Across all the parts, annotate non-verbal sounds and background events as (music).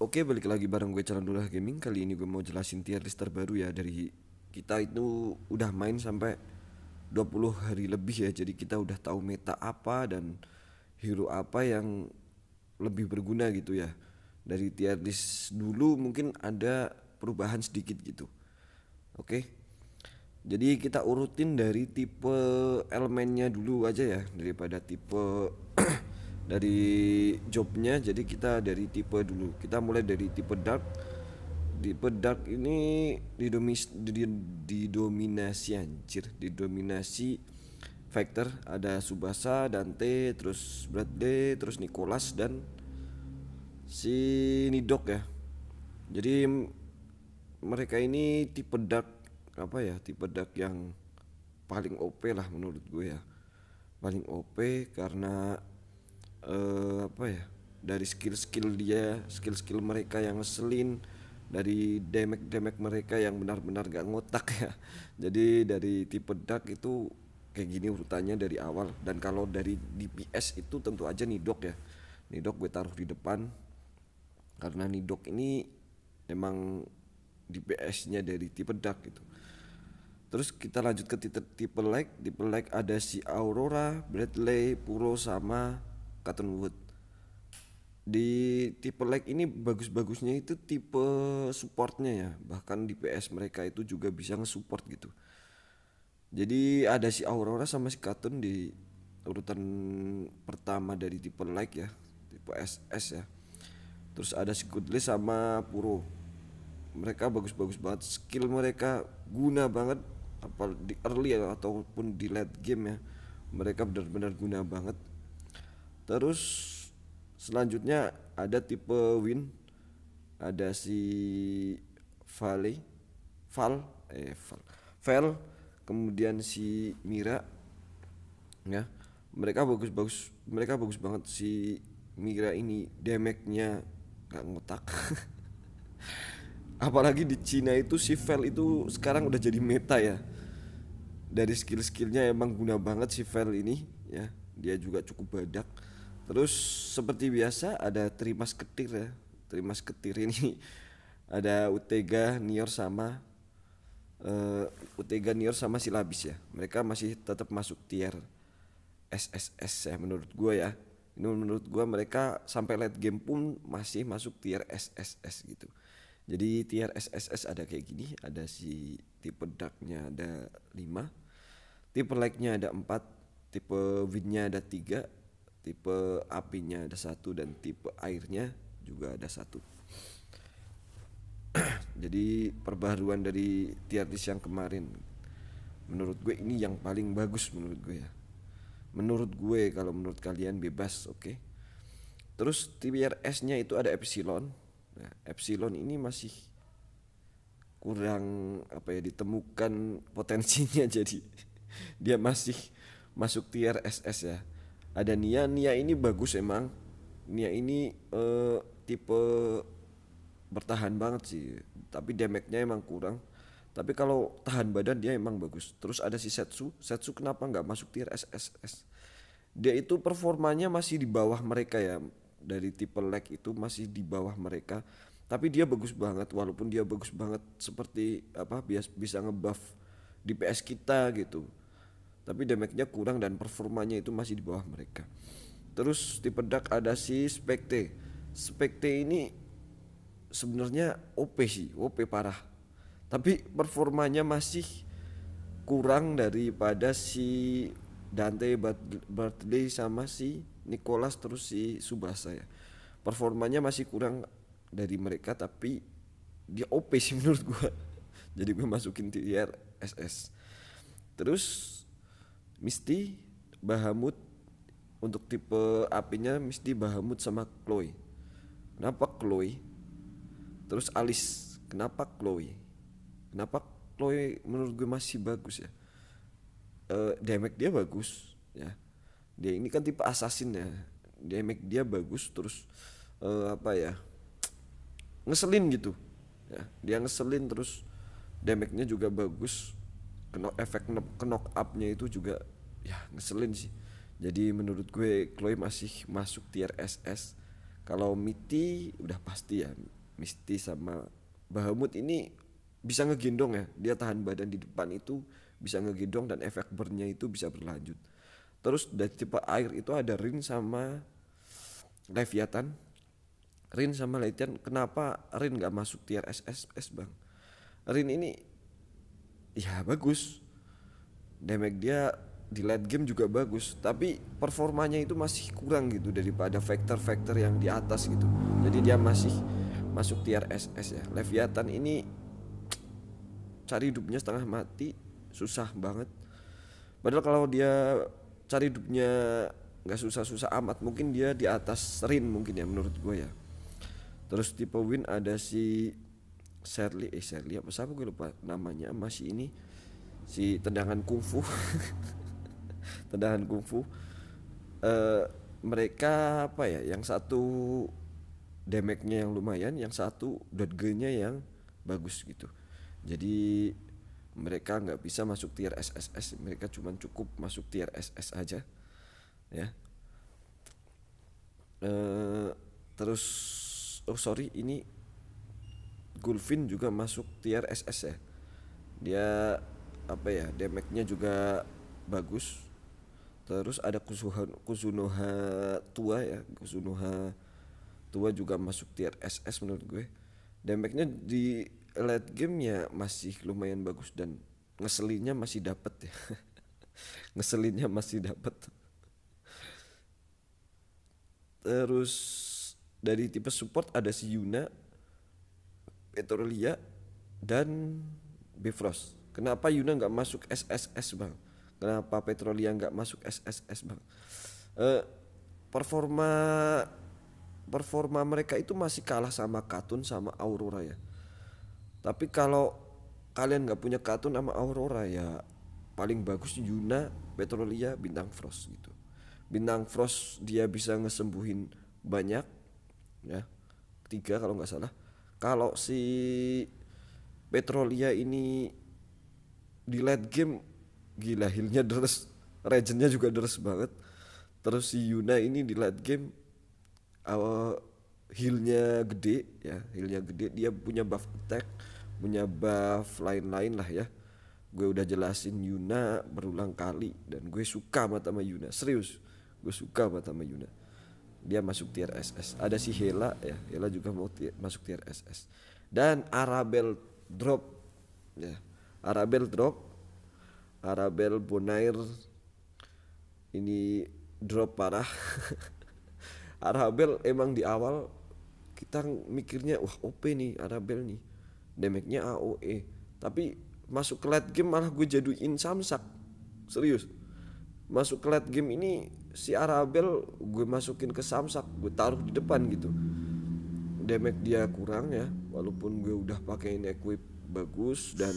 Oke balik lagi bareng gue Calon Gaming Kali ini gue mau jelasin tier list terbaru ya Dari kita itu udah main sampai 20 hari lebih ya Jadi kita udah tahu meta apa dan hero apa yang lebih berguna gitu ya Dari tier list dulu mungkin ada perubahan sedikit gitu Oke Jadi kita urutin dari tipe elemennya dulu aja ya Daripada tipe (clears throat) dari jobnya jadi kita dari tipe dulu kita mulai dari tipe dark tipe dark ini didomis, didominasi anjir didominasi Factor ada Subasa, Dante, terus Bradley, terus Nicholas dan si Nidok ya. Jadi mereka ini tipe dark apa ya? Tipe dark yang paling OP lah menurut gue ya. Paling OP karena uh, apa ya dari skill-skill dia skill-skill mereka yang ngeselin dari demek-demek mereka yang benar-benar gak ngotak ya (laughs) jadi dari tipe dark itu kayak gini urutannya dari awal dan kalau dari DPS itu tentu aja Nidok ya Nidok gue taruh di depan karena Nidok ini emang DPS-nya dari tipe dark gitu Terus kita lanjut ke tipe, tipe tipe like ada si Aurora, Bradley, Puro sama Cottonwood di tipe leg ini bagus-bagusnya itu tipe supportnya ya bahkan di PS mereka itu juga bisa nge-support gitu jadi ada si Aurora sama si Katun di urutan pertama dari tipe like ya tipe SS ya terus ada si Kudle sama Puro mereka bagus-bagus banget skill mereka guna banget apa di early ataupun di late game ya mereka benar-benar guna banget Terus selanjutnya ada tipe Win, ada si Vale, Val, eh Val, Val, kemudian si Mira, ya. Mereka bagus-bagus, mereka bagus banget si Mira ini damage-nya nggak ngotak. (laughs) Apalagi di Cina itu si Val itu sekarang udah jadi meta ya. Dari skill-skillnya emang guna banget si Val ini ya. Dia juga cukup badak Terus seperti biasa ada Trimas Ketir ya. Trimas Ketir ini (laughs) ada Utega, Nior sama uh, Utega, Nior sama Silabis ya. Mereka masih tetap masuk tier SSS ya menurut gua ya. Ini menurut gua mereka sampai late game pun masih masuk tier SSS gitu. Jadi tier SSS ada kayak gini, ada si tipe darknya ada 5, tipe like-nya ada 4, tipe win-nya ada 3, tipe apinya ada satu dan tipe airnya juga ada satu (clears throat) jadi perbaruan dari tiatis yang kemarin menurut gue ini yang paling bagus menurut gue ya menurut gue kalau menurut kalian bebas oke okay? terus TBRS nya itu ada epsilon nah, epsilon ini masih kurang apa ya ditemukan potensinya (laughs) jadi dia masih masuk TRSS ya ada Nia Nia ini bagus emang Nia ini uh, tipe bertahan banget sih tapi damage-nya emang kurang tapi kalau tahan badan dia emang bagus terus ada si Setsu Setsu kenapa nggak masuk tier SSS dia itu performanya masih di bawah mereka ya dari tipe lag itu masih di bawah mereka tapi dia bagus banget walaupun dia bagus banget seperti apa bias bisa ngebuff di PS kita gitu tapi damage-nya kurang dan performanya itu masih di bawah mereka. Terus di pedak ada si Spectre. Spectre ini sebenarnya OP sih, OP parah. Tapi performanya masih kurang daripada si Dante Bartley sama si Nicholas terus si Subasa ya. Performanya masih kurang dari mereka tapi dia OP sih (laughs) menurut gua. Jadi gue masukin tier SS. Terus Misty Bahamut untuk tipe apinya Misty Bahamut sama Chloe. Kenapa Chloe? Terus Alice, kenapa Chloe? Kenapa Chloe menurut gue masih bagus ya? Uh, damage dia bagus ya. Dia ini kan tipe assassin ya. Damage dia bagus terus uh, apa ya? Ngeselin gitu. Ya, dia ngeselin terus damage-nya juga bagus kena efek knock up-nya itu juga ya ngeselin sih. Jadi menurut gue Chloe masih masuk tier SS. Kalau Miti udah pasti ya Misti sama Bahamut ini bisa ngegendong ya. Dia tahan badan di depan itu bisa ngegendong dan efek burnnya itu bisa berlanjut. Terus dari tipe air itu ada Rin sama Leviathan. Rin sama Leviathan kenapa Rin gak masuk tier SS bang? Rin ini ya bagus demek dia di late game juga bagus tapi performanya itu masih kurang gitu daripada factor-factor yang di atas gitu jadi dia masih masuk tier SS ya Leviathan ini cari hidupnya setengah mati susah banget padahal kalau dia cari hidupnya nggak susah-susah amat mungkin dia di atas Rin mungkin ya menurut gue ya terus tipe win ada si Sherly eh Sherly apa siapa gue lupa namanya masih ini si tendangan kungfu (laughs) tendangan kungfu uh, mereka apa ya yang satu damage-nya yang lumayan yang satu dot nya yang bagus gitu jadi mereka nggak bisa masuk tier SSS mereka cuman cukup masuk tier SS aja ya uh, terus oh sorry ini Gulfin juga masuk tier SS ya dia apa ya damage-nya juga bagus terus ada Kusuha, Kusunoha tua ya Kusunoha tua juga masuk tier SS menurut gue damage-nya di late game ya masih lumayan bagus dan ngeselinnya masih dapat ya (laughs) ngeselinnya masih dapat. terus dari tipe support ada si Yuna Petrolia dan Bifrost. Kenapa Yuna nggak masuk SSS bang? Kenapa Petrolia nggak masuk SSS bang? Uh, performa performa mereka itu masih kalah sama Katun sama Aurora ya. Tapi kalau kalian nggak punya Katun sama Aurora ya paling bagus Yuna, Petrolia, Bintang Frost gitu. Bintang Frost dia bisa ngesembuhin banyak ya tiga kalau nggak salah kalau si Petrolia ini di late game gila healnya deres regennya juga deres banget terus si Yuna ini di late game uh, healnya gede ya healnya gede dia punya buff attack punya buff lain-lain lah ya gue udah jelasin Yuna berulang kali dan gue suka banget sama Yuna serius gue suka banget sama Yuna dia masuk tier SS ada si Hela ya Hela juga mau tier, masuk tier SS dan Arabel drop ya Arabel drop Arabel Bonair ini drop parah (laughs) Arabel emang di awal kita mikirnya wah OP nih Arabel nih damage-nya AOE tapi masuk ke late game malah gue jaduin samsak serius masuk ke late game ini si Arabel gue masukin ke samsak gue taruh di depan gitu damage dia kurang ya walaupun gue udah pakein equip bagus dan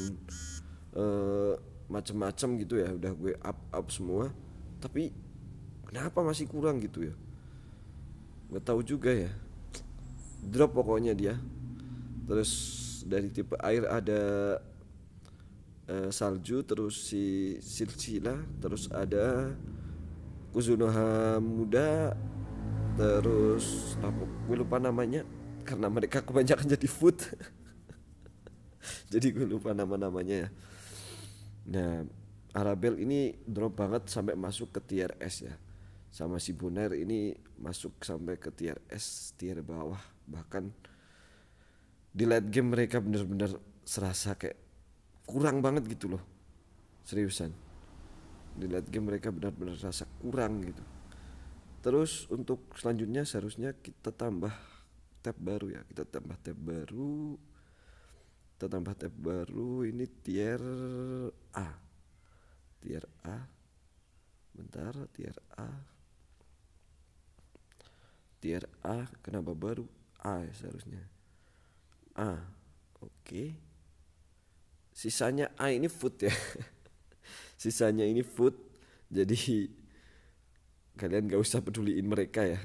uh, macem-macem gitu ya udah gue up up semua tapi kenapa masih kurang gitu ya nggak tahu juga ya drop pokoknya dia terus dari tipe air ada uh, salju terus si silsila terus ada Kuzunoha muda terus apa gue lupa namanya karena mereka kebanyakan jadi food (laughs) jadi gue lupa nama namanya ya nah Arabel ini drop banget sampai masuk ke tier S ya sama si Bonar ini masuk sampai ke tier S tier bawah bahkan di late game mereka bener-bener serasa kayak kurang banget gitu loh seriusan di late game mereka benar-benar rasa kurang gitu terus untuk selanjutnya seharusnya kita tambah tab baru ya kita tambah tab baru kita tambah tab baru ini tier A tier A bentar tier A tier A kenapa baru A ya seharusnya A oke okay. sisanya A ini food ya (laughs) (laughs) sisanya ini food jadi kalian gak usah peduliin mereka ya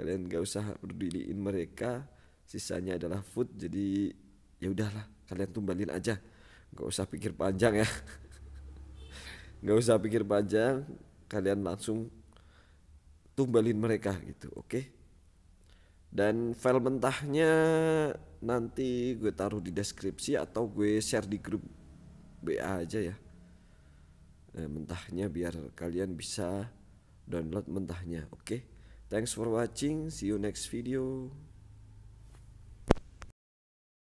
kalian gak usah peduliin mereka sisanya adalah food jadi ya udahlah kalian tumbalin aja gak usah pikir panjang ya (laughs) gak usah pikir panjang kalian langsung tumbalin mereka gitu oke okay? dan file mentahnya nanti gue taruh di deskripsi atau gue share di grup BA aja ya Eh, mentahnya biar kalian bisa download mentahnya oke okay? thanks for watching see you next video